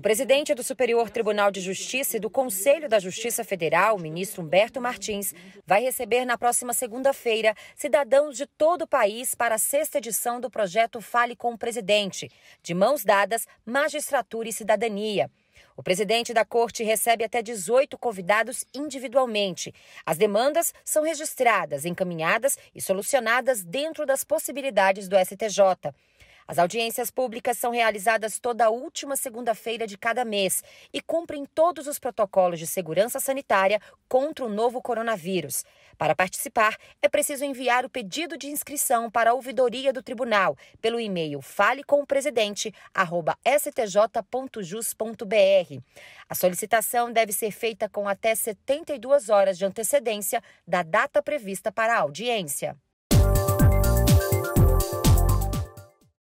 O presidente do Superior Tribunal de Justiça e do Conselho da Justiça Federal, ministro Humberto Martins, vai receber na próxima segunda-feira cidadãos de todo o país para a sexta edição do projeto Fale com o Presidente, de mãos dadas, magistratura e cidadania. O presidente da corte recebe até 18 convidados individualmente. As demandas são registradas, encaminhadas e solucionadas dentro das possibilidades do STJ. As audiências públicas são realizadas toda a última segunda-feira de cada mês e cumprem todos os protocolos de segurança sanitária contra o novo coronavírus. Para participar, é preciso enviar o pedido de inscrição para a ouvidoria do tribunal pelo e-mail falecompresidente@stj.jus.br. A solicitação deve ser feita com até 72 horas de antecedência da data prevista para a audiência.